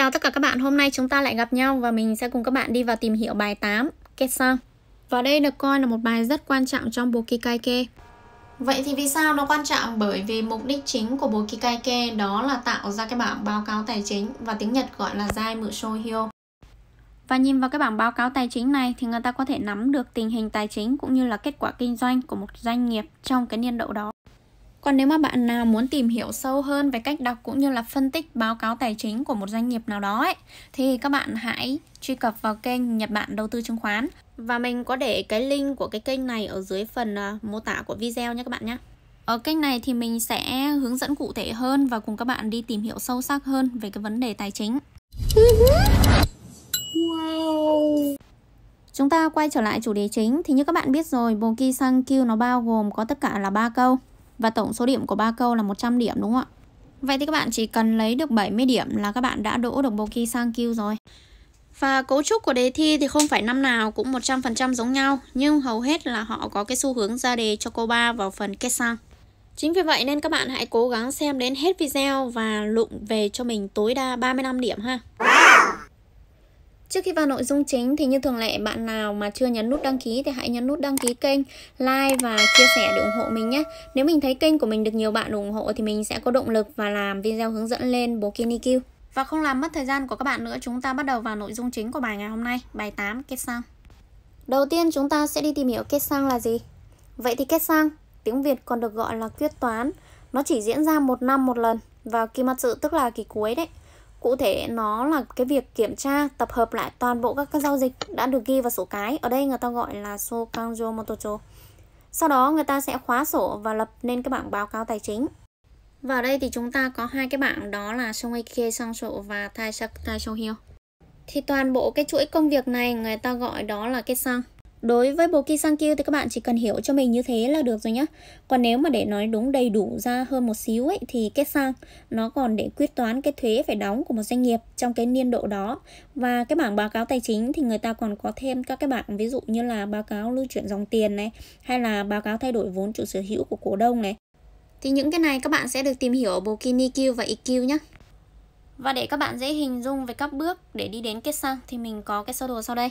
Chào tất cả các bạn, hôm nay chúng ta lại gặp nhau và mình sẽ cùng các bạn đi vào tìm hiểu bài 8 Kết sang Và đây được coi là một bài rất quan trọng trong bộ Kikaike Vậy thì vì sao nó quan trọng? Bởi vì mục đích chính của bộ Kikaike đó là tạo ra cái bảng báo cáo tài chính và tiếng Nhật gọi là Giai Mự Sô Hyo và nhìn vào cái bảng báo cáo tài chính này thì người ta có thể nắm được tình hình tài chính cũng như là kết quả kinh doanh của một doanh nghiệp trong cái niên độ đó. Còn nếu mà bạn nào muốn tìm hiểu sâu hơn về cách đọc cũng như là phân tích báo cáo tài chính của một doanh nghiệp nào đó ấy, thì các bạn hãy truy cập vào kênh Nhật Bản Đầu tư Chứng khoán và mình có để cái link của cái kênh này ở dưới phần à, mô tả của video nhé các bạn nhé. Ở kênh này thì mình sẽ hướng dẫn cụ thể hơn và cùng các bạn đi tìm hiểu sâu sắc hơn về cái vấn đề tài chính. Wow. Chúng ta quay trở lại chủ đề chính thì như các bạn biết rồi, boki sang Q nó bao gồm có tất cả là 3 câu. Và tổng số điểm của ba câu là 100 điểm đúng không ạ? Vậy thì các bạn chỉ cần lấy được 70 điểm là các bạn đã đỗ được bộ kỳ sang Sankyu rồi. Và cấu trúc của đề thi thì không phải năm nào cũng 100% giống nhau, nhưng hầu hết là họ có cái xu hướng ra đề cho cô ba vào phần kết sang. Chính vì vậy nên các bạn hãy cố gắng xem đến hết video và lụng về cho mình tối đa 35 điểm ha. Trước khi vào nội dung chính thì như thường lệ bạn nào mà chưa nhấn nút đăng ký thì hãy nhấn nút đăng ký kênh, like và chia sẻ để ủng hộ mình nhé. Nếu mình thấy kênh của mình được nhiều bạn ủng hộ thì mình sẽ có động lực và làm video hướng dẫn lên Bikini Q. Và không làm mất thời gian của các bạn nữa, chúng ta bắt đầu vào nội dung chính của bài ngày hôm nay, bài 8 kết sang. Đầu tiên chúng ta sẽ đi tìm hiểu kết sang là gì. Vậy thì kết sang, tiếng Việt còn được gọi là quyết toán, nó chỉ diễn ra một năm một lần vào kỳ mặt sự tức là kỳ cuối đấy. Cụ thể nó là cái việc kiểm tra tập hợp lại toàn bộ các các giao dịch đã được ghi vào sổ cái. Ở đây người ta gọi là sổ kanjo motocho. Sau đó người ta sẽ khóa sổ và lập nên cái bảng báo cáo tài chính. Và ở đây thì chúng ta có hai cái bảng đó là Songike Sangsho và Taisak Taishohyo. Thì toàn bộ cái chuỗi công việc này người ta gọi đó là cái sang. Đối với bộ Kisankyu thì các bạn chỉ cần hiểu cho mình như thế là được rồi nhé. Còn nếu mà để nói đúng đầy đủ ra hơn một xíu ấy thì kết sang nó còn để quyết toán cái thuế phải đóng của một doanh nghiệp trong cái niên độ đó. Và cái bảng báo cáo tài chính thì người ta còn có thêm các cái bảng ví dụ như là báo cáo lưu chuyển dòng tiền này hay là báo cáo thay đổi vốn chủ sở hữu của cổ đông này. Thì những cái này các bạn sẽ được tìm hiểu ở bộ Kinikyu và EQ nhé. Và để các bạn dễ hình dung về các bước để đi đến kết sang thì mình có cái sơ đồ sau đây.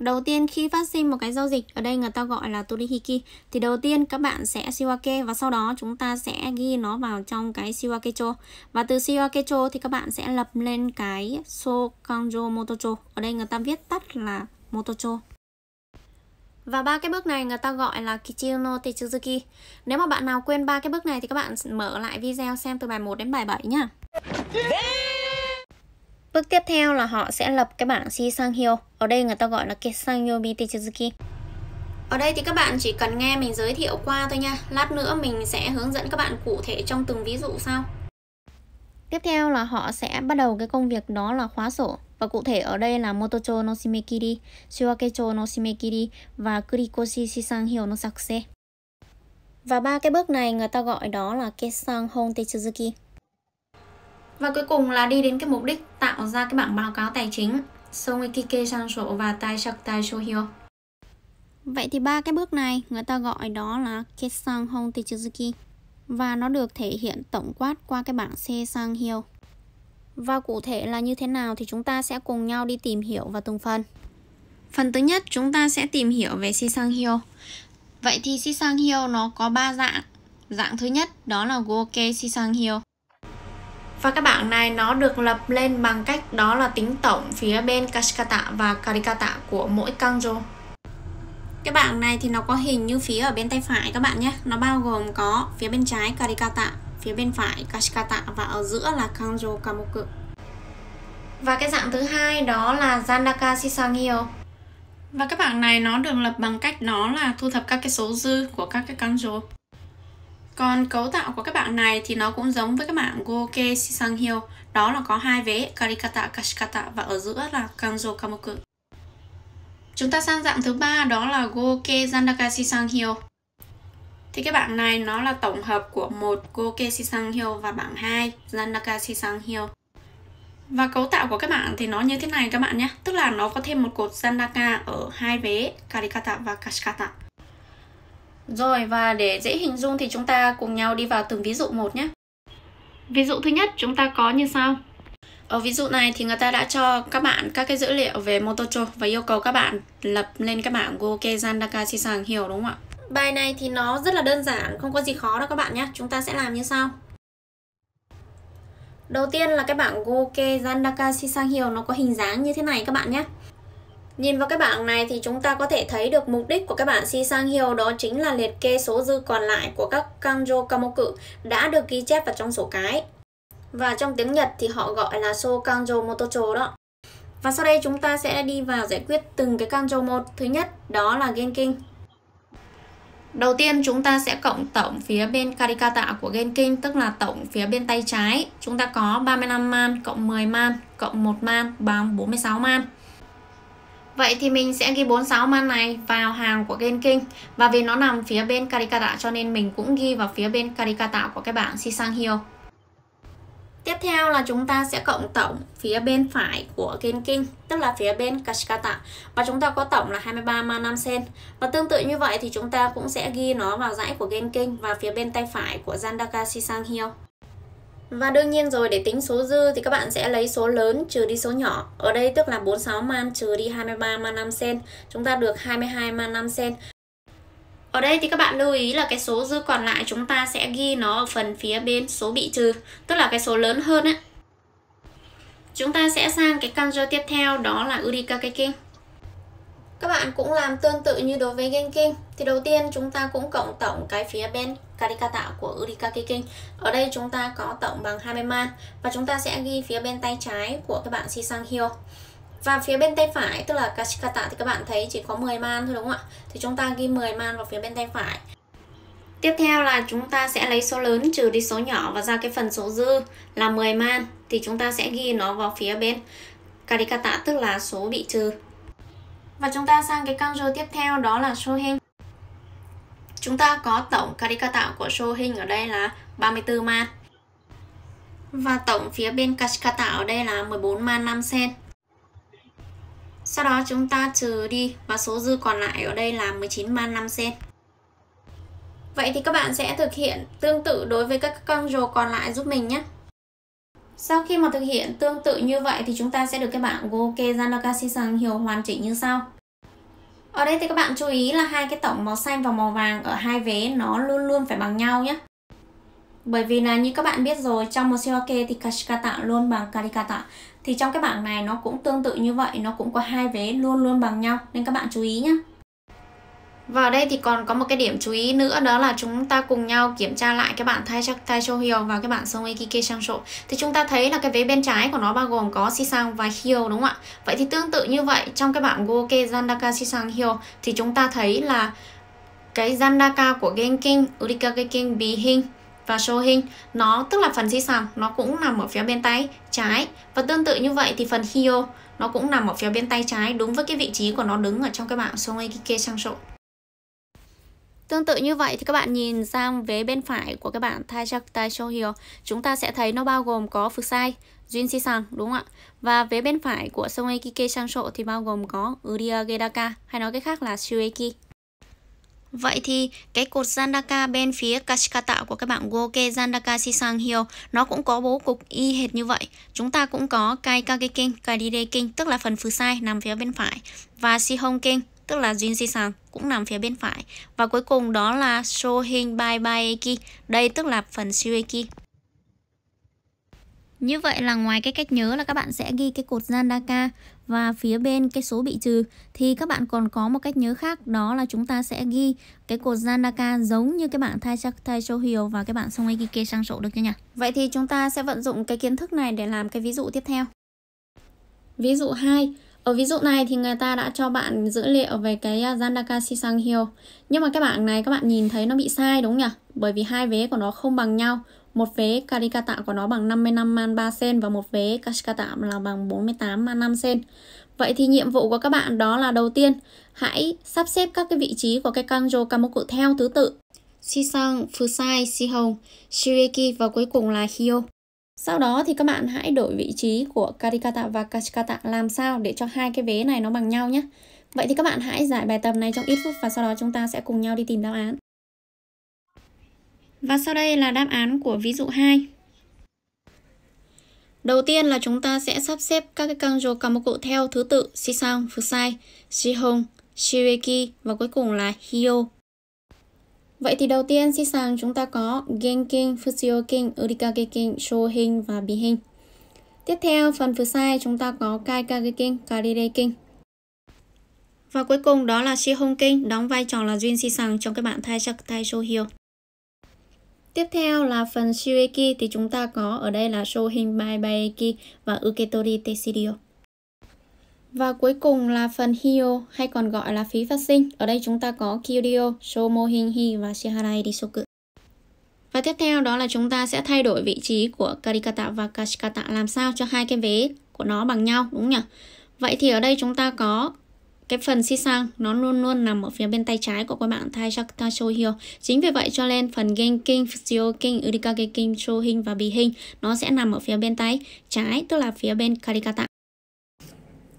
Đầu tiên khi phát sinh một cái giao dịch ở đây người ta gọi là torihiki thì đầu tiên các bạn sẽ siwake và sau đó chúng ta sẽ ghi nó vào trong cái siwakecho và từ siwakecho thì các bạn sẽ lập lên cái sokanjo motocho. Ở đây người ta viết tắt là motocho. Và ba cái bước này người ta gọi là Kichino Techuzuki. Nếu mà bạn nào quên ba cái bước này thì các bạn mở lại video xem từ bài 1 đến bài 7 nhá. Bước tiếp theo là họ sẽ lập cái bảng si sang hiêu. Ở đây người ta gọi là cái sang hiêu Ở đây thì các bạn chỉ cần nghe mình giới thiệu qua thôi nha. Lát nữa mình sẽ hướng dẫn các bạn cụ thể trong từng ví dụ sau. Tiếp theo là họ sẽ bắt đầu cái công việc đó là khóa sổ. Và cụ thể ở đây là Motocho no Shimekiri, Shiwakecho no Shimekiri và Kurikoshi sang Hyo no sakuse. Và ba cái bước này người ta gọi đó là Kesang Hon Tetsuzuki. Và cuối cùng là đi đến cái mục đích tạo ra cái bảng báo cáo tài chính. Songikike Sansho và Taishaktai Shohyo. Vậy thì ba cái bước này người ta gọi đó là Kesan Hong Tichizuki và nó được thể hiện tổng quát qua cái bảng C sang hiệu. Và cụ thể là như thế nào thì chúng ta sẽ cùng nhau đi tìm hiểu vào từng phần. Phần thứ nhất chúng ta sẽ tìm hiểu về Si sang hiệu. Vậy thì Si sang hiệu nó có 3 dạng. Dạng thứ nhất đó là Goke Si sang hiệu và các bảng này nó được lập lên bằng cách đó là tính tổng phía bên Kashikata và Karikata của mỗi kanjo cái bảng này thì nó có hình như phía ở bên tay phải các bạn nhé nó bao gồm có phía bên trái Karikata phía bên phải Kashikata và ở giữa là kanjo Kamoku và cái dạng thứ hai đó là Zandaka Sisangyo và các bảng này nó được lập bằng cách đó là thu thập các cái số dư của các cái kanjo còn cấu tạo của các bạn này thì nó cũng giống với các bạn Goke Shisang Hyo, đó là có hai vế Karikata Kashikata và ở giữa là Kanjo Kamoku. Chúng ta sang dạng thứ ba đó là Goke Zandaka Shisang Hyo. Thì cái bảng này nó là tổng hợp của một Goke Shisang Hyo và bảng 2 Zandaka Shisang Hyo. Và cấu tạo của các bạn thì nó như thế này các bạn nhé, tức là nó có thêm một cột Zandaka ở hai vế Karikata và Kashikata. Rồi và để dễ hình dung thì chúng ta cùng nhau đi vào từng ví dụ một nhé. Ví dụ thứ nhất chúng ta có như sau. Ở ví dụ này thì người ta đã cho các bạn các cái dữ liệu về Motocho và yêu cầu các bạn lập lên cái bảng Goke Zandaka Sisang hiểu đúng không ạ? Bài này thì nó rất là đơn giản, không có gì khó đâu các bạn nhé. Chúng ta sẽ làm như sau. Đầu tiên là cái bảng Goke Zandaka Sisang hiểu nó có hình dáng như thế này các bạn nhé. Nhìn vào cái bảng này thì chúng ta có thể thấy được mục đích của các bạn si sang hiêu đó chính là liệt kê số dư còn lại của các kanjo kamoku đã được ghi chép vào trong sổ cái. Và trong tiếng Nhật thì họ gọi là số kanjo motocho đó. Và sau đây chúng ta sẽ đi vào giải quyết từng cái kanjo một. Thứ nhất đó là genkin. Đầu tiên chúng ta sẽ cộng tổng phía bên karikata của genkin tức là tổng phía bên tay trái. Chúng ta có 35 man cộng 10 man cộng 1 man bằng 46 man. Vậy thì mình sẽ ghi 46 man này vào hàng của Genking Và vì nó nằm phía bên Karikata cho nên mình cũng ghi vào phía bên Karikata của cái bảng Sisang Hill Tiếp theo là chúng ta sẽ cộng tổng phía bên phải của Genking, tức là phía bên Kashikata và chúng ta có tổng là 23 ma 5 sen. Và tương tự như vậy thì chúng ta cũng sẽ ghi nó vào dãy của Genking và phía bên tay phải của Zandaka Sisang Hill. Và đương nhiên rồi để tính số dư thì các bạn sẽ lấy số lớn trừ đi số nhỏ. Ở đây tức là 46 man trừ đi 23 man 5 sen. Chúng ta được 22 man 5 sen. Ở đây thì các bạn lưu ý là cái số dư còn lại chúng ta sẽ ghi nó ở phần phía bên số bị trừ, tức là cái số lớn hơn ấy. Chúng ta sẽ sang cái kanji tiếp theo đó là Urika Keking. Các bạn cũng làm tương tự như đối với genkin Thì đầu tiên chúng ta cũng cộng tổng cái phía bên karika tạo của Urika King. Ở đây chúng ta có tổng bằng 20 man và chúng ta sẽ ghi phía bên tay trái của các bạn Sisang Hyo. Và phía bên tay phải tức là Kashikata thì các bạn thấy chỉ có 10 man thôi đúng không ạ? Thì chúng ta ghi 10 man vào phía bên tay phải. Tiếp theo là chúng ta sẽ lấy số lớn trừ đi số nhỏ và ra cái phần số dư là 10 man thì chúng ta sẽ ghi nó vào phía bên Karikata tức là số bị trừ. Và chúng ta sang cái kanji tiếp theo đó là Shohen. Chúng ta có tổng karikata của sô hình ở đây là 34 man. Và tổng phía bên kashikata ở đây là 14 man 5 sen. Sau đó chúng ta trừ đi và số dư còn lại ở đây là 19 man 5 sen. Vậy thì các bạn sẽ thực hiện tương tự đối với các con rồ còn lại giúp mình nhé. Sau khi mà thực hiện tương tự như vậy thì chúng ta sẽ được các bạn Goke Zanakasi-san hiểu hoàn chỉnh như sau. Ở đây thì các bạn chú ý là hai cái tổng màu xanh và màu vàng ở hai vé nó luôn luôn phải bằng nhau nhé. Bởi vì là như các bạn biết rồi, trong một Shiwake thì Kashikata luôn bằng Karikata. Thì trong cái bảng này nó cũng tương tự như vậy, nó cũng có hai vé luôn luôn bằng nhau nên các bạn chú ý nhé và ở đây thì còn có một cái điểm chú ý nữa đó là chúng ta cùng nhau kiểm tra lại cái bản Tai thay Cho Hiều và cái bản Sông Ekike Sang Sộ. Thì chúng ta thấy là cái vế bên trái của nó bao gồm có si sang và Hiều đúng không ạ? Vậy thì tương tự như vậy trong cái bản Goke zandaka si sang Hiều thì chúng ta thấy là cái zandaka của Genkin, Urikagekin, Bihin và show hình nó tức là phần si sang nó cũng nằm ở phía bên tay trái và tương tự như vậy thì phần hio nó cũng nằm ở phía bên tay trái đúng với cái vị trí của nó đứng ở trong cái bảng songekike sang sộ Tương tự như vậy thì các bạn nhìn sang vế bên phải của các bạn Taijaktai Shohyo, chúng ta sẽ thấy nó bao gồm có Fusai, Jin Si Sang, đúng không ạ? Và vế bên phải của sông Eikike Sang Sộ thì bao gồm có Uria Gedaka, hay nói cách khác là Shueki. Vậy thì cái cột Zandaka bên phía Kashikata của các bạn Goke Zandaka Sisang Hyo nó cũng có bố cục y hệt như vậy. Chúng ta cũng có Kai Kage King, Kai Dide King tức là phần phứ sai nằm phía bên phải và Sihong King tức là Jin Si Sang cũng nằm phía bên phải. Và cuối cùng đó là Sohin Bai Baeki, đây tức là phần Shireki. Như vậy là ngoài cái cách nhớ là các bạn sẽ ghi cái cột Zandaka và phía bên cái số bị trừ thì các bạn còn có một cách nhớ khác đó là chúng ta sẽ ghi cái cột Zandaka giống như cái bạn bảng Taishak Taisho Hyo và cái bạn bảng Songekike sang sổ được chưa nhỉ? Vậy thì chúng ta sẽ vận dụng cái kiến thức này để làm cái ví dụ tiếp theo. Ví dụ 2, ở ờ, ví dụ này thì người ta đã cho bạn dữ liệu về cái Zandaka à, Sisang Hill Nhưng mà cái bảng này các bạn nhìn thấy nó bị sai đúng nhỉ? Bởi vì hai vế của nó không bằng nhau Một vế Karikata của nó bằng 55 man 3 sen và một vế Kashikata là bằng 48 man 5 sen Vậy thì nhiệm vụ của các bạn đó là đầu tiên Hãy sắp xếp các cái vị trí của cái Kanjo Kamoku theo thứ tự Sisang, Fusai, Sihong, Shireki và cuối cùng là Hyo sau đó thì các bạn hãy đổi vị trí của Karikata và Kashikata làm sao để cho hai cái vế này nó bằng nhau nhé. Vậy thì các bạn hãy giải bài tập này trong ít phút và sau đó chúng ta sẽ cùng nhau đi tìm đáp án. Và sau đây là đáp án của ví dụ 2. Đầu tiên là chúng ta sẽ sắp xếp các cái kanjo kamoku theo thứ tự Shisang, Fusai, Shihon, Shireki và cuối cùng là Hyo. Vậy thì đầu tiên si sàng chúng ta có Genkin, Fusiokin, Urikagekin, Shohin và Bihin. Tiếp theo phần phía sai chúng ta có Kaikagekin, Karirekin. Và cuối cùng đó là Shihonkin đóng vai trò là duyên si sàng trong các bạn thai chặt thai Shohyo. Tiếp theo là phần Shueki thì chúng ta có ở đây là Shohin Baibaeki và Uketori Tesidio. Và cuối cùng là phần hio hay còn gọi là phí phát sinh. Ở đây chúng ta có kyuryo, shomohinhi và shiharai disoku. Và tiếp theo đó là chúng ta sẽ thay đổi vị trí của karikata và kashikata làm sao cho hai cái vế của nó bằng nhau đúng nhỉ? Vậy thì ở đây chúng ta có cái phần si sang nó luôn luôn nằm ở phía bên tay trái của các bạn thai Shakta Shohyo. Chính vì vậy cho nên phần Genkin, Shiokin, Urikage King, Shohin và Bihin nó sẽ nằm ở phía bên tay trái tức là phía bên Karikata.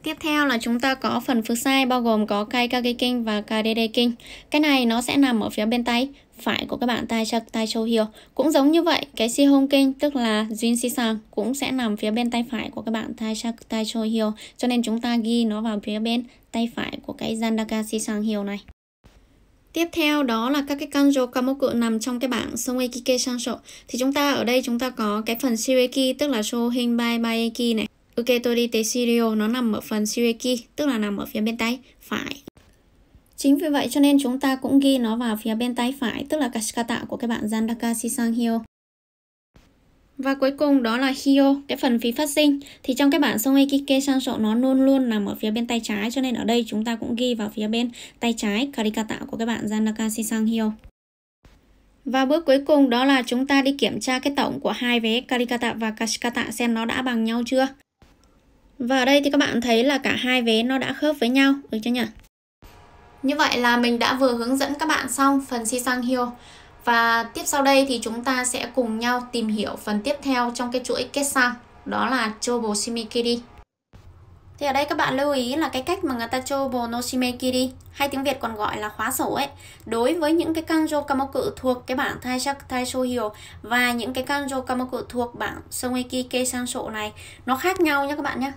Tiếp theo là chúng ta có phần phượt sai bao gồm có Kaikage King và KDD King. Cái này nó sẽ nằm ở phía bên tay phải của các bạn tai chặt tai châu hiểu cũng giống như vậy cái si hông kinh tức là jin si sang cũng sẽ nằm phía bên tay phải của các bạn tai chặt tai châu hiểu cho nên chúng ta ghi nó vào phía bên tay phải của cái jandaka si sang hiểu này Tiếp theo đó là các cái kanjo kamoku nằm trong cái bảng Songeki Kei Sansho. Thì chúng ta ở đây chúng ta có cái phần Shireki tức là Shohin Bai Baieki này. Ok, tôi đi tới Sirio, nó nằm ở phần Siriki, tức là nằm ở phía bên tay phải. Chính vì vậy cho nên chúng ta cũng ghi nó vào phía bên tay phải, tức là Kashikata của các bạn Jandaka Sisang Hyo. Và cuối cùng đó là Hyo, cái phần phí phát sinh. Thì trong cái bản sông Ekike sang sọ nó luôn luôn nằm ở phía bên tay trái, cho nên ở đây chúng ta cũng ghi vào phía bên tay trái Karikata của các bạn Jandaka Sisang Hyo. Và bước cuối cùng đó là chúng ta đi kiểm tra cái tổng của hai vé Karikata và Kashikata xem nó đã bằng nhau chưa. Và ở đây thì các bạn thấy là cả hai vế nó đã khớp với nhau, được chưa nhỉ? Như vậy là mình đã vừa hướng dẫn các bạn xong phần si sang hill. Và tiếp sau đây thì chúng ta sẽ cùng nhau tìm hiểu phần tiếp theo trong cái chuỗi kết sang, đó là Chobo Shimikiri. Thì ở đây các bạn lưu ý là cái cách mà người ta Chobo no Shimekiri hay tiếng Việt còn gọi là khóa sổ ấy đối với những cái kanjo kamoku thuộc cái bảng Taishak Taisho Hyo và những cái kanjo kamoku thuộc bảng Songeki sang Sổ này nó khác nhau nhé các bạn nhé.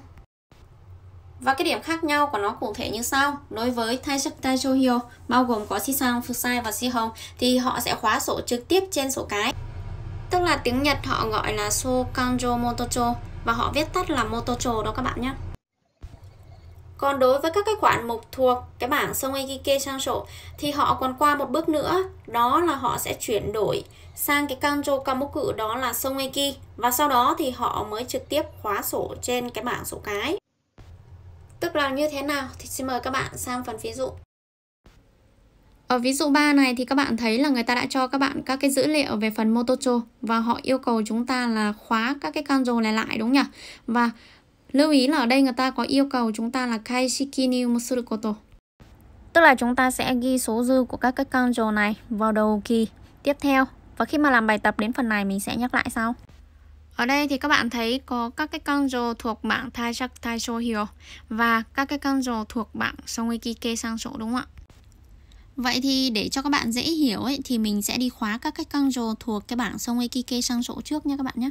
Và cái điểm khác nhau của nó cụ thể như sau. Đối với Taishak Taijohyo, bao gồm có si Sisang, Fusai và si hồng thì họ sẽ khóa sổ trực tiếp trên sổ cái. Tức là tiếng Nhật họ gọi là So Kanjo Motocho và họ viết tắt là Motocho đó các bạn nhé. Còn đối với các cái khoản mục thuộc cái bảng sông Eikike sang sổ thì họ còn qua một bước nữa, đó là họ sẽ chuyển đổi sang cái kanjo kamoku đó là sông eki và sau đó thì họ mới trực tiếp khóa sổ trên cái bảng sổ cái. Tức là như thế nào thì xin mời các bạn sang phần ví dụ. Ở ví dụ 3 này thì các bạn thấy là người ta đã cho các bạn các cái dữ liệu về phần Motocho và họ yêu cầu chúng ta là khóa các cái kanji này lại đúng nhỉ? Và lưu ý là ở đây người ta có yêu cầu chúng ta là kaishiki ni koto. Tức là chúng ta sẽ ghi số dư của các cái kanji này vào đầu kỳ tiếp theo. Và khi mà làm bài tập đến phần này mình sẽ nhắc lại sau. Ở đây thì các bạn thấy có các cái kanjo thuộc bảng Thai Thai Taisho Hyo và các cái kanjo thuộc bảng song kê sang Sangso đúng không ạ? Vậy thì để cho các bạn dễ hiểu ấy, thì mình sẽ đi khóa các cái kanjo thuộc cái bảng song kê sang Sangso trước nha các bạn nhé.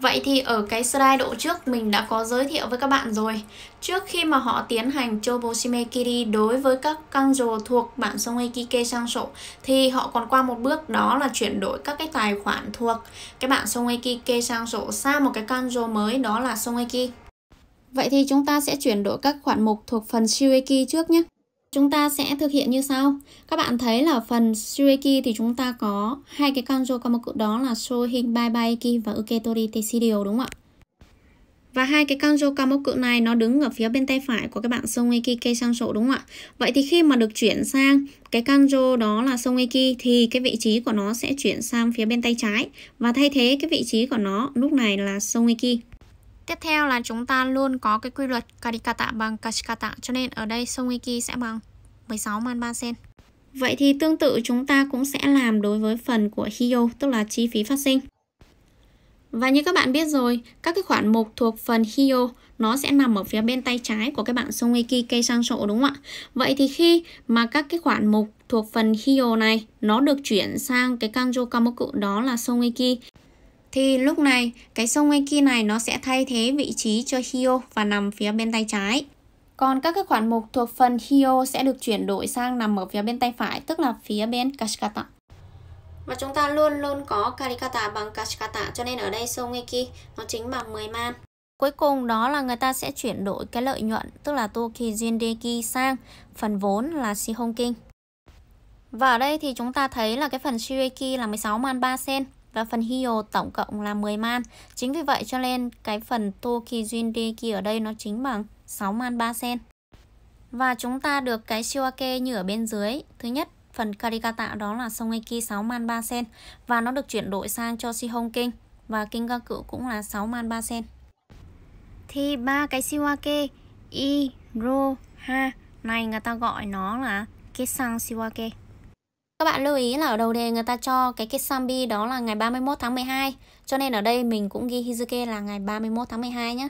Vậy thì ở cái slide độ trước mình đã có giới thiệu với các bạn rồi Trước khi mà họ tiến hành Choboshimekiri đối với các kanjo thuộc bản sông sang Sangsho thì họ còn qua một bước đó là chuyển đổi các cái tài khoản thuộc cái bản sông sang Sangsho sang một cái kanjo mới đó là sông Eiki Vậy thì chúng ta sẽ chuyển đổi các khoản mục thuộc phần Shueki trước nhé chúng ta sẽ thực hiện như sau. Các bạn thấy là phần Shireki thì chúng ta có hai cái kanji kamaku đó là Shohin Baibaiki và Uketori Tesidio đúng không ạ? Và hai cái kanji kamoku này nó đứng ở phía bên tay phải của các bạn Songeki Keisansho đúng không ạ? Vậy thì khi mà được chuyển sang cái kanjo đó là Songeki thì cái vị trí của nó sẽ chuyển sang phía bên tay trái và thay thế cái vị trí của nó lúc này là Songeki. Tiếp theo là chúng ta luôn có cái quy luật Karikata bằng Kashikata cho nên ở đây Songiki sẽ bằng 16 man 3 sen. Vậy thì tương tự chúng ta cũng sẽ làm đối với phần của Hiyo tức là chi phí phát sinh. Và như các bạn biết rồi, các cái khoản mục thuộc phần Hiyo nó sẽ nằm ở phía bên tay trái của các bạn Songiki cây sang sổ đúng không ạ? Vậy thì khi mà các cái khoản mục thuộc phần Hiyo này nó được chuyển sang cái Kanjo Kamoku đó là Songiki thì lúc này cái sông Enki này nó sẽ thay thế vị trí cho Hio và nằm phía bên tay trái. Còn các cái khoản mục thuộc phần Hio sẽ được chuyển đổi sang nằm ở phía bên tay phải, tức là phía bên Kashikata. Và chúng ta luôn luôn có Karikata bằng Kashikata, cho nên ở đây sông Enki nó chính bằng 10 man. Cuối cùng đó là người ta sẽ chuyển đổi cái lợi nhuận, tức là Toki Jindeki sang phần vốn là Shihonking. Và ở đây thì chúng ta thấy là cái phần Shireki là 16 man 3 sen và phần hiyo tổng cộng là 10 man. Chính vì vậy cho nên cái phần Toki Jindeki ở đây nó chính bằng 6 man 3 sen. Và chúng ta được cái Shiwake như ở bên dưới. Thứ nhất, phần Karikata đó là sông Eki 6 man 3 sen và nó được chuyển đổi sang cho Sihong và King Ga Cự cũng là 6 man 3 sen. Thì ba cái Shiwake I, Ro, Ha này người ta gọi nó là Kesang Shiwake. Các bạn lưu ý là ở đầu đề người ta cho cái Kesambi đó là ngày 31 tháng 12 Cho nên ở đây mình cũng ghi Hizuke là ngày 31 tháng 12 nhé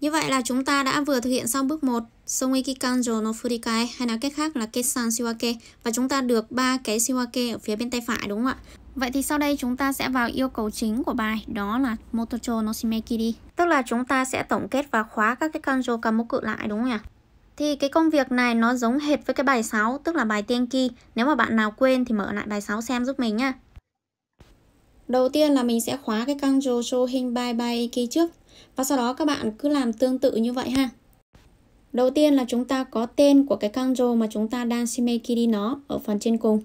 Như vậy là chúng ta đã vừa thực hiện xong bước 1 Songiki Kanjo no Furikai hay nói cách khác là Kesan Shiwake Và chúng ta được ba cái Shiwake ở phía bên tay phải đúng không ạ? Vậy thì sau đây chúng ta sẽ vào yêu cầu chính của bài đó là Motocho no Shimekiri Tức là chúng ta sẽ tổng kết và khóa các cái kanjo kamoku lại đúng không ạ? Thì cái công việc này nó giống hệt với cái bài 6, tức là bài tiên kỳ Nếu mà bạn nào quên thì mở lại bài 6 xem giúp mình nhá. Đầu tiên là mình sẽ khóa cái kanjo cho hình bài bài kỳ trước và sau đó các bạn cứ làm tương tự như vậy ha. Đầu tiên là chúng ta có tên của cái kanjo mà chúng ta đang shimeki đi nó ở phần trên cùng.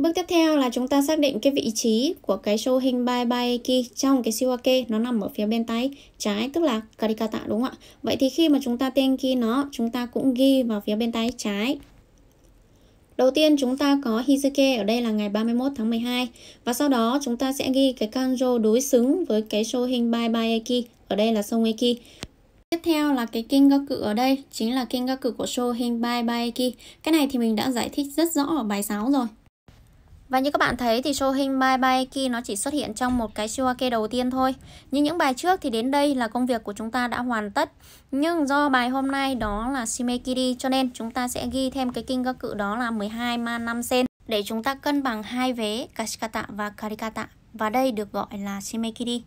Bước tiếp theo là chúng ta xác định cái vị trí của cái show hình bye bye baeki trong cái siwake nó nằm ở phía bên tay trái tức là karikata đúng không ạ? Vậy thì khi mà chúng ta tên ki nó chúng ta cũng ghi vào phía bên tay trái. Đầu tiên chúng ta có Hizuke ở đây là ngày 31 tháng 12 và sau đó chúng ta sẽ ghi cái kanjo đối xứng với cái show hình bye bye baeki ở đây là sông eki. Tiếp theo là cái kinh gaku ở đây chính là kinh gaku của show hình bye bye baeki. Cái này thì mình đã giải thích rất rõ ở bài 6 rồi. Và như các bạn thấy thì show hình Bye Bye Ki nó chỉ xuất hiện trong một cái siêu kê đầu tiên thôi. Như những bài trước thì đến đây là công việc của chúng ta đã hoàn tất. Nhưng do bài hôm nay đó là Shimekiri cho nên chúng ta sẽ ghi thêm cái kinh các cự đó là 12 ma 5 sen để chúng ta cân bằng hai vế Kashikata và Karikata và đây được gọi là Shimekiri.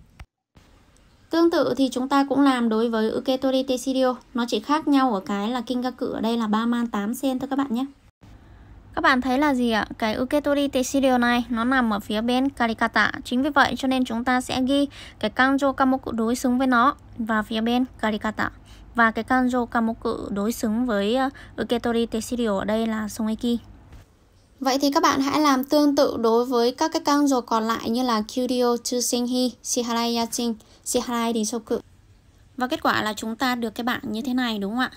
Tương tự thì chúng ta cũng làm đối với Uketori Tesidio, nó chỉ khác nhau ở cái là kinh các cự ở đây là 3 man 8 sen thôi các bạn nhé. Các bạn thấy là gì ạ? Cái Uketori Tesidio này nó nằm ở phía bên Karikata. Chính vì vậy cho nên chúng ta sẽ ghi cái Kanjo Kamoku đối xứng với nó và phía bên Karikata. Và cái Kanjo Kamoku đối xứng với ờ, Uketori Tesidio ở đây là Songeki. Vậy thì các bạn hãy làm tương tự đối với các cái kanjo còn lại như là Kyuryo, Chusenhi, Shiharai Yachin, Shiharai Disoku. Và kết quả là chúng ta được cái bảng như thế này đúng không ạ?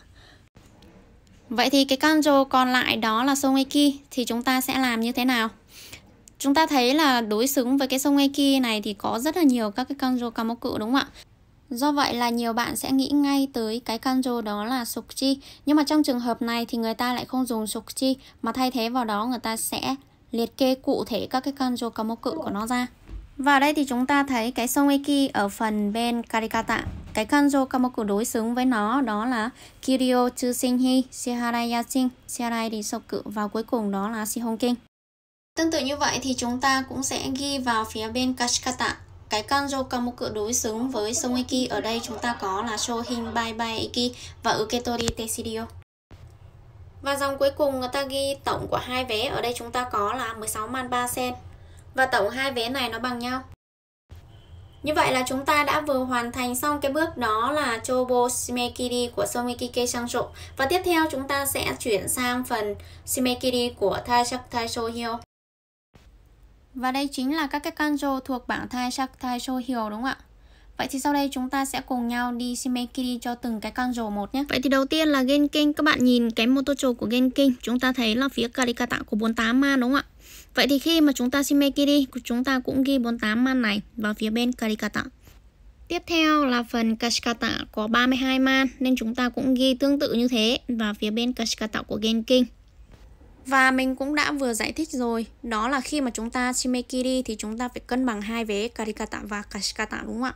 Vậy thì cái kanjo còn lại đó là songeki thì chúng ta sẽ làm như thế nào? Chúng ta thấy là đối xứng với cái songeki này thì có rất là nhiều các cái kanjo kamoku đúng không ạ? Do vậy là nhiều bạn sẽ nghĩ ngay tới cái kanjo đó là sukchi Nhưng mà trong trường hợp này thì người ta lại không dùng sukchi Mà thay thế vào đó người ta sẽ liệt kê cụ thể các cái kanjo kamoku của nó ra và đây thì chúng ta thấy cái sông Eki ở phần bên Karikata. Cái kanjo Kamoku đối xứng với nó đó là Kiryo Tsusinhi, Shiharai Yashin, Shiharai cự và cuối cùng đó là Shihonkin. Tương tự như vậy thì chúng ta cũng sẽ ghi vào phía bên Kashikata. Cái kanjo Kamoku đối xứng với sông Eki ở đây chúng ta có là Shohin Eki và Uketori Tesidio. Và dòng cuối cùng người ta ghi tổng của hai vé ở đây chúng ta có là 16 man 3 sen và tổng hai vé này nó bằng nhau. Như vậy là chúng ta đã vừa hoàn thành xong cái bước đó là Chobo Shimekiri của Somekike Shangso. Và tiếp theo chúng ta sẽ chuyển sang phần Shimekiri của Taishak Taisho Hyo. Và đây chính là các cái kanjo thuộc bảng Taishak Taisho Hyo đúng không ạ? Vậy thì sau đây chúng ta sẽ cùng nhau đi Shimekiri cho từng cái kanjo một nhé. Vậy thì đầu tiên là Genkin, các bạn nhìn cái motocho của Genkin, chúng ta thấy là phía Karikata của 48 ma đúng không ạ? Vậy thì khi mà chúng ta xin đi chúng ta cũng ghi 48 man này vào phía bên Karikata. Tiếp theo là phần Kashikata có 32 man nên chúng ta cũng ghi tương tự như thế vào phía bên Kashikata của Genkin. Và mình cũng đã vừa giải thích rồi, đó là khi mà chúng ta Shimekiri thì chúng ta phải cân bằng hai vế Karikata và Kashikata đúng không ạ?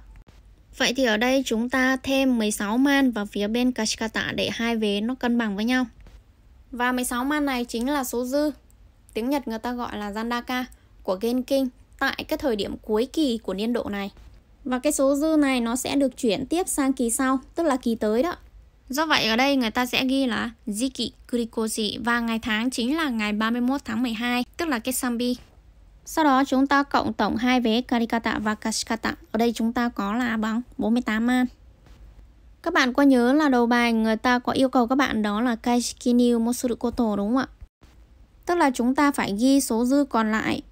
Vậy thì ở đây chúng ta thêm 16 man vào phía bên Kashikata để hai vế nó cân bằng với nhau. Và 16 man này chính là số dư tiếng Nhật người ta gọi là Zandaka của Genkin tại cái thời điểm cuối kỳ của niên độ này. Và cái số dư này nó sẽ được chuyển tiếp sang kỳ sau, tức là kỳ tới đó. Do vậy ở đây người ta sẽ ghi là Jiki Kurikoshi và ngày tháng chính là ngày 31 tháng 12, tức là cái Sambi. Sau đó chúng ta cộng tổng hai vé Karikata và Kashikata. Ở đây chúng ta có là bằng 48 man. Các bạn có nhớ là đầu bài người ta có yêu cầu các bạn đó là Kaishiki Niu Mosuru Koto đúng không ạ? tức là chúng ta phải ghi số dư còn lại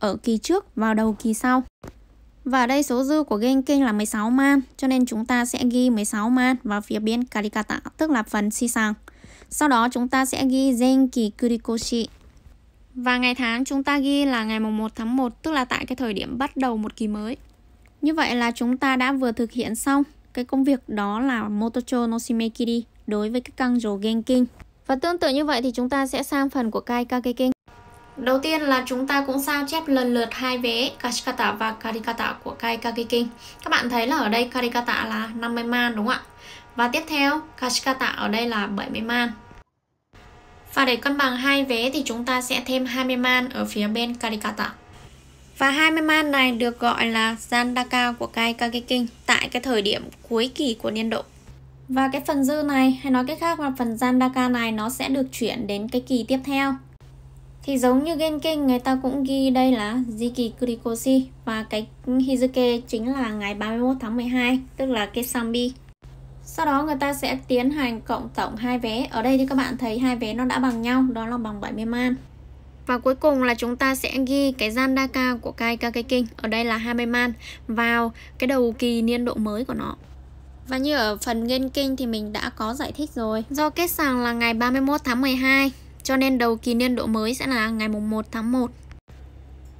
ở kỳ trước vào đầu kỳ sau. Và đây số dư của Genkin là 16 man, cho nên chúng ta sẽ ghi 16 man vào phía bên Karikata, tức là phần si sang Sau đó chúng ta sẽ ghi Genki Kurikoshi. Và ngày tháng chúng ta ghi là ngày 1 tháng 1, tức là tại cái thời điểm bắt đầu một kỳ mới. Như vậy là chúng ta đã vừa thực hiện xong cái công việc đó là Motocho no Shimekiri đối với cái Kanjo Genking. Và tương tự như vậy thì chúng ta sẽ sang phần của Kai Kakeking. Đầu tiên là chúng ta cũng sao chép lần lượt hai vế Kashikata và Karikata của Kai Kakeking. Các bạn thấy là ở đây Karikata là 50 man đúng không ạ? Và tiếp theo Kashikata ở đây là 70 man. Và để cân bằng hai vế thì chúng ta sẽ thêm 20 man ở phía bên Karikata. Và 20 man này được gọi là Zandaka của Kai Kakeking tại cái thời điểm cuối kỳ của niên độ. Và cái phần dư này hay nói cách khác là phần gian Zandaka này nó sẽ được chuyển đến cái kỳ tiếp theo. Thì giống như Genkin người ta cũng ghi đây là Jiki Kurikoshi và cái Hizuke chính là ngày 31 tháng 12 tức là cái Sambi. Sau đó người ta sẽ tiến hành cộng tổng hai vé. Ở đây thì các bạn thấy hai vé nó đã bằng nhau, đó là bằng 70 man. Và cuối cùng là chúng ta sẽ ghi cái gian Daka của Kai Kakeking, ở đây là 20 man, vào cái đầu kỳ niên độ mới của nó. Và như ở phần nghiên kinh thì mình đã có giải thích rồi. Do kết sàn là ngày 31 tháng 12, cho nên đầu kỳ niên độ mới sẽ là ngày mùng 1 tháng 1.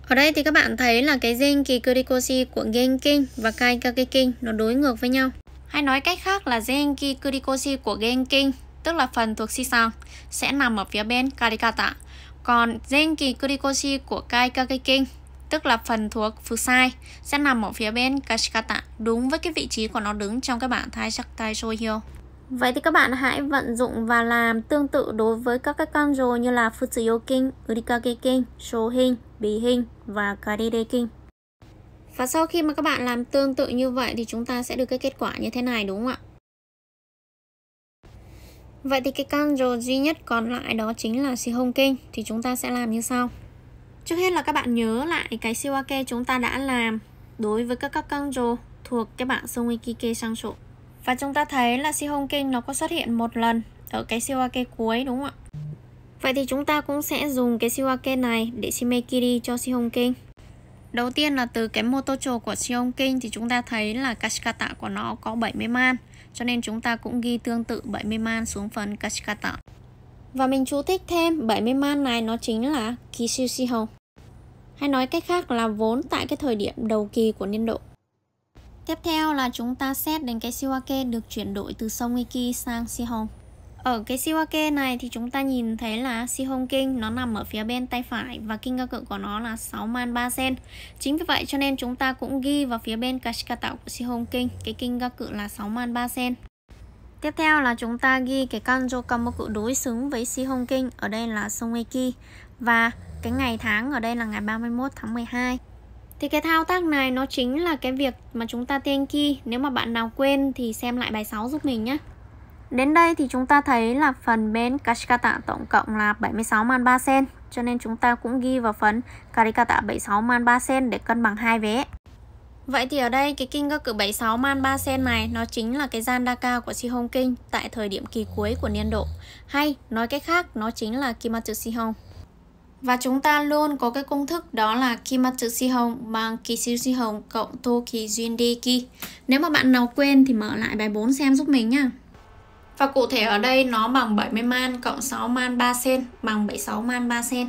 Ở đây thì các bạn thấy là cái dinh kỳ Kurikoshi của Genkin và kai Kaikakikin nó đối ngược với nhau. Hay nói cách khác là Genki Kurikoshi của Genkin, tức là phần thuộc sang sẽ nằm ở phía bên Karikata. Còn Genki Kurikoshi của Kaikakikin tức là phần thuộc Fusai sẽ nằm ở phía bên Kashikata đúng với cái vị trí của nó đứng trong cái bảng Thai Shaktai Shohyo. Vậy thì các bạn hãy vận dụng và làm tương tự đối với các cái kanjo như là Futsuyokin, Urikagekin, Shohin, Bihin và Karirekin. Và sau khi mà các bạn làm tương tự như vậy thì chúng ta sẽ được cái kết quả như thế này đúng không ạ? Vậy thì cái kanjo duy nhất còn lại đó chính là Shihonkin thì chúng ta sẽ làm như sau. Trước hết là các bạn nhớ lại cái siêu ake chúng ta đã làm đối với các các căng thuộc cái bảng Songikike sang sổ. Và chúng ta thấy là Sihonkin nó có xuất hiện một lần ở cái siêu ake cuối đúng không ạ? Vậy thì chúng ta cũng sẽ dùng cái siêu ake này để Shimekiri cho Sihonkin. Đầu tiên là từ cái motocho của Sihonkin thì chúng ta thấy là Kashikata của nó có 70 man cho nên chúng ta cũng ghi tương tự 70 man xuống phần Kashikata. Và mình chú thích thêm 70 man này nó chính là Kishu Sihon hay nói cách khác là vốn tại cái thời điểm đầu kỳ của niên độ. Tiếp theo là chúng ta xét đến cái Shiwake được chuyển đổi từ sông Iki sang Sihong. Ở cái Shiwake này thì chúng ta nhìn thấy là Sihong King nó nằm ở phía bên tay phải và kinh ca cự của nó là 6 man 3 sen. Chính vì vậy cho nên chúng ta cũng ghi vào phía bên Kashikata của Sihong King, cái kinh ca cự là 6 man 3 sen. Tiếp theo là chúng ta ghi cái Kanjo Kamoku đối xứng với Sihong King, ở đây là sông Songeki và cái ngày tháng ở đây là ngày 31 tháng 12 thì cái thao tác này nó chính là cái việc mà chúng ta tiên key Nếu mà bạn nào quên thì xem lại bài 6 giúp mình nhé Đến đây thì chúng ta thấy là phần bên Kashikata tổng cộng là 76 man 3 sen Cho nên chúng ta cũng ghi vào phần Karikata 76 man 3 sen để cân bằng hai vé Vậy thì ở đây cái kinh các cử 76 man 3 sen này nó chính là cái gian Daka của Sihong kinh tại thời điểm kỳ cuối của niên độ. Hay nói cách khác nó chính là Kimatsu Sihong. Và chúng ta luôn có cái công thức đó là khi mặt chữ si hồng bằng kỳ siêu si hồng cộng tô kỳ duyên đi kỳ. Nếu mà bạn nào quên thì mở lại bài 4 xem giúp mình nhá. Và cụ thể ở đây nó bằng 70 man cộng 6 man 3 sen bằng 76 man 3 sen.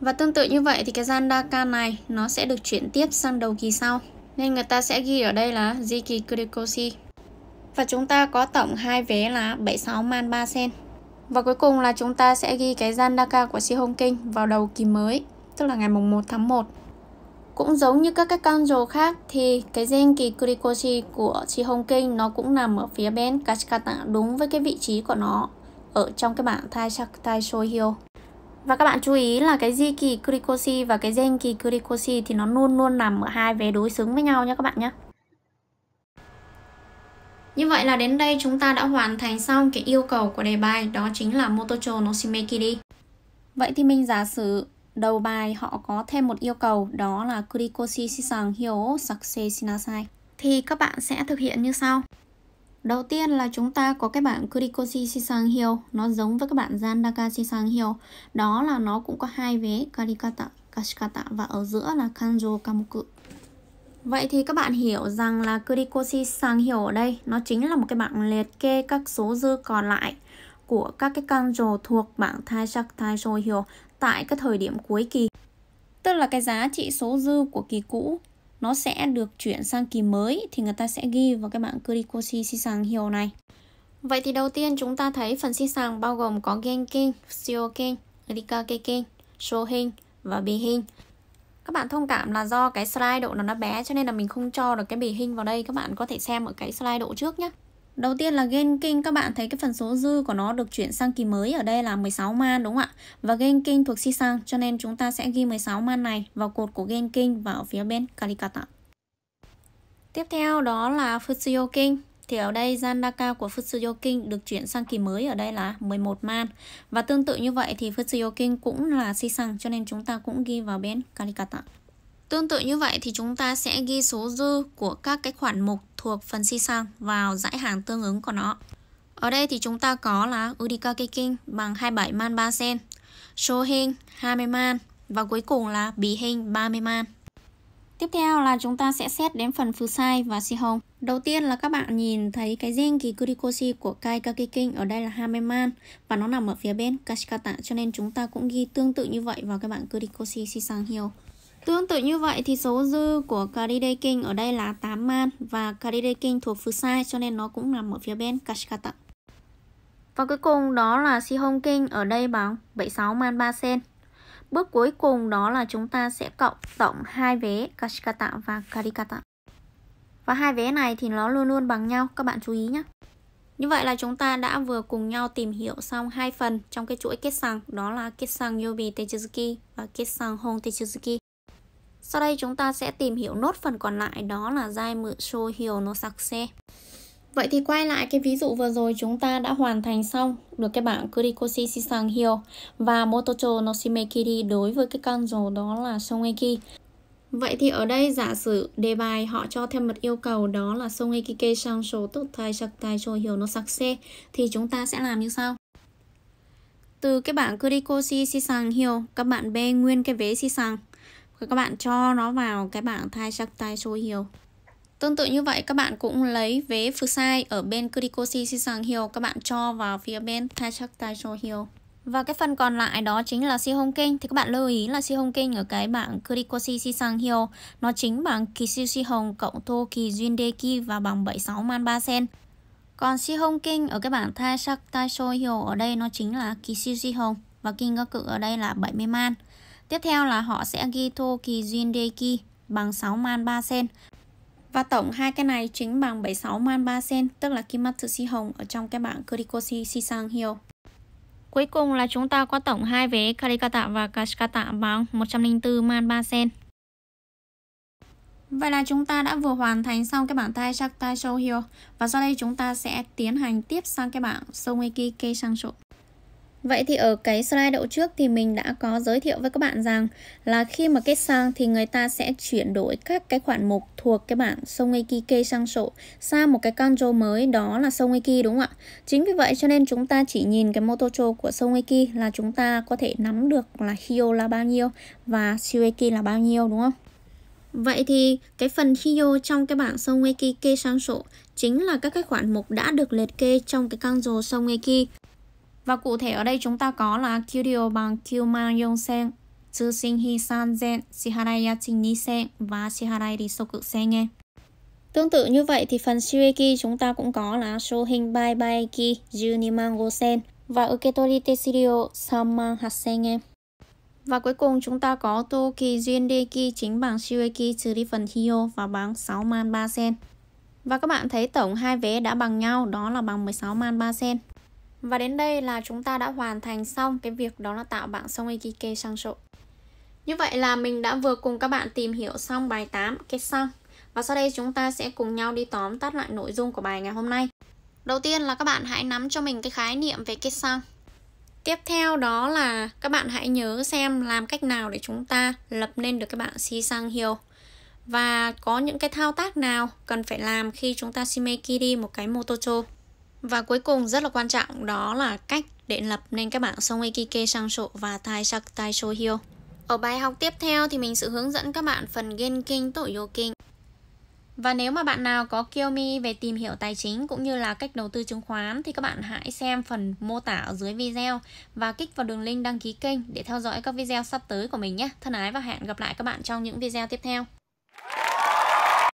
Và tương tự như vậy thì cái gian Daka này nó sẽ được chuyển tiếp sang đầu kỳ sau. Nên người ta sẽ ghi ở đây là Jiki Kurikoshi. Và chúng ta có tổng hai vé là 76 man 3 sen. Và cuối cùng là chúng ta sẽ ghi cái gian Daka của Si Hong King vào đầu kỳ mới, tức là ngày mùng 1 tháng 1. Cũng giống như các cái con kanjo khác thì cái gen kỳ Kurikoshi của Si Hong King nó cũng nằm ở phía bên Kashikata đúng với cái vị trí của nó ở trong cái bảng Tai Shakutai Shohio Và các bạn chú ý là cái di kỳ Kurikoshi và cái gen kỳ Kurikoshi thì nó luôn luôn nằm ở hai vé đối xứng với nhau nha các bạn nhé. Như vậy là đến đây chúng ta đã hoàn thành xong cái yêu cầu của đề bài đó chính là Motocho no Shimekiri. Vậy thì mình giả sử đầu bài họ có thêm một yêu cầu đó là Kurikoshi Shisan Hyo Sakse Shinasai. Thì các bạn sẽ thực hiện như sau. Đầu tiên là chúng ta có cái bản Kurikoshi Shisan Hyo, nó giống với các bạn Zandaka Shisan Hyo. Đó là nó cũng có hai vế Karikata, Kashikata và ở giữa là Kanjo Kamoku. Vậy thì các bạn hiểu rằng là Kurikoshi sang hiểu ở đây nó chính là một cái bảng liệt kê các số dư còn lại của các cái kanjo thuộc bảng Taishak Taisho hiểu tại các thời điểm cuối kỳ. Tức là cái giá trị số dư của kỳ cũ nó sẽ được chuyển sang kỳ mới thì người ta sẽ ghi vào cái bảng Kurikoshi Shisang hiểu này. Vậy thì đầu tiên chúng ta thấy phần si Shisang bao gồm có Genkin, Shiokin, Rikakekin, Shohin và Bihin các bạn thông cảm là do cái slide độ nó bé cho nên là mình không cho được cái bì hình vào đây các bạn có thể xem ở cái slide độ trước nhé Đầu tiên là genkin các bạn thấy cái phần số dư của nó được chuyển sang kỳ mới ở đây là 16 man đúng không ạ? Và genkin thuộc si sang cho nên chúng ta sẽ ghi 16 man này vào cột của genkin king và ở phía bên Kalikata. Tiếp theo đó là Futsio king. Thì ở đây gian đa cao của Futsuyoking được chuyển sang kỳ mới ở đây là 11 man. Và tương tự như vậy thì Futsuyoking cũng là si sang cho nên chúng ta cũng ghi vào bên Karikata. Tương tự như vậy thì chúng ta sẽ ghi số dư của các cái khoản mục thuộc phần si sang vào dãy hàng tương ứng của nó. Ở đây thì chúng ta có là Udikakeking bằng 27 man 3 sen, Shohin 20 man và cuối cùng là Bì hình 30 man. Tiếp theo là chúng ta sẽ xét đến phần Fusai và Sihong. Đầu tiên là các bạn nhìn thấy cái gen kỳ Kurikoshi của Kai kakikin ở đây là Hameman và nó nằm ở phía bên Kashikata cho nên chúng ta cũng ghi tương tự như vậy vào các bạn Kurikoshi Shisang Tương tự như vậy thì số dư của Karide ở đây là 8 man và Karide thuộc Fusai cho nên nó cũng nằm ở phía bên Kashikata. Và cuối cùng đó là Sihong King ở đây bằng 76 man 3 sen Bước cuối cùng đó là chúng ta sẽ cộng tổng hai vế Kashikata và Karikata. Và hai vế này thì nó luôn luôn bằng nhau, các bạn chú ý nhé. Như vậy là chúng ta đã vừa cùng nhau tìm hiểu xong hai phần trong cái chuỗi kết sàng đó là kết sàng Yobi Techizuki và kết sàng Hong Techizuki. Sau đây chúng ta sẽ tìm hiểu nốt phần còn lại đó là Jai Mự Shô Hiểu No Sakse. Vậy thì quay lại cái ví dụ vừa rồi chúng ta đã hoàn thành xong được cái bảng Kurikoshi Shisang Hyo và Motocho no Shimekiri đối với cái con kanji đó là Shongeki. Vậy thì ở đây giả sử đề bài họ cho thêm một yêu cầu đó là Shongekike Shansho Tottai Shaktai Shohyo no Sakse thì chúng ta sẽ làm như sau. Từ cái bảng Kurikoshi Shisang Hyo, các bạn bê nguyên cái vế Shisang. Các bạn cho nó vào cái bảng Thai Shaktai Shohyo. Tương tự như vậy các bạn cũng lấy vế phụ sai ở bên Kurikoshi Shisang Hill các bạn cho vào phía bên Taichak Taisho Hill. Và cái phần còn lại đó chính là Si Hong King Thì các bạn lưu ý là Si Hong King ở cái bảng Kurikoshi Shisang Hill Nó chính bảng Kishu Si Hong cộng Toki Jindeki và bằng 76 Man Ba Sen Còn Si Hong King ở cái bảng Taishak Taisho Hill ở đây nó chính là Kishu Si Hong Và King các cự ở đây là 70 Man Tiếp theo là họ sẽ ghi Toki Jindeki bằng 6 Man Ba Sen và tổng hai cái này chính bằng 76 man 3 sen, tức là kim mắt si hồng ở trong cái bảng Kurikoshi Shisang Hyo. Cuối cùng là chúng ta có tổng hai vé Karikata và Kashikata bằng 104 man 3 sen. Vậy là chúng ta đã vừa hoàn thành xong cái bảng tai Shaktai Shohyo và sau đây chúng ta sẽ tiến hành tiếp sang cái bảng Songeki Keishansho. Vậy thì ở cái slide đậu trước thì mình đã có giới thiệu với các bạn rằng là khi mà kết sang thì người ta sẽ chuyển đổi các cái khoản mục thuộc cái bảng kê sang sổ sang một cái kanjo mới đó là Songeki đúng không ạ? Chính vì vậy cho nên chúng ta chỉ nhìn cái motocho của Songeki là chúng ta có thể nắm được là Hyo là bao nhiêu và Shueki là bao nhiêu đúng không? Vậy thì cái phần Hyo trong cái bảng kê sang sổ chính là các cái khoản mục đã được liệt kê trong cái kanjo Songeki. Và cụ thể ở đây chúng ta có là Kyuryo bằng Kyuman Yonsen, Tsusin Hisanzen, Shiharaya Shinisen và Shiharai Risokuksen nghe. Tương tự như vậy thì phần Shireki chúng ta cũng có là Shohin Bai ki Juniman Gosen và Uketori Tesirio Saman Hasen nghe. Và cuối cùng chúng ta có Toki Jindeki chính bằng Shireki trừ đi phần Hyo và bằng 6 man 3 sen. Và các bạn thấy tổng hai vé đã bằng nhau đó là bằng 16 man 3 sen. Và đến đây là chúng ta đã hoàn thành xong cái việc đó là tạo bảng song Ekike sang sổ. Như vậy là mình đã vừa cùng các bạn tìm hiểu xong bài 8 kết xong. Và sau đây chúng ta sẽ cùng nhau đi tóm tắt lại nội dung của bài ngày hôm nay. Đầu tiên là các bạn hãy nắm cho mình cái khái niệm về kết xong. Tiếp theo đó là các bạn hãy nhớ xem làm cách nào để chúng ta lập nên được cái bảng si sang hiệu và có những cái thao tác nào cần phải làm khi chúng ta đi một cái motocho. Và cuối cùng rất là quan trọng đó là cách để lập nên các bảng sông Ekike Sangsho và Tai Sakutai Shohyo. Ở bài học tiếp theo thì mình sẽ hướng dẫn các bạn phần gen kinh tổ Genkin kinh Và nếu mà bạn nào có Kiyomi về tìm hiểu tài chính cũng như là cách đầu tư chứng khoán thì các bạn hãy xem phần mô tả ở dưới video và kích vào đường link đăng ký kênh để theo dõi các video sắp tới của mình nhé. Thân ái và hẹn gặp lại các bạn trong những video tiếp theo.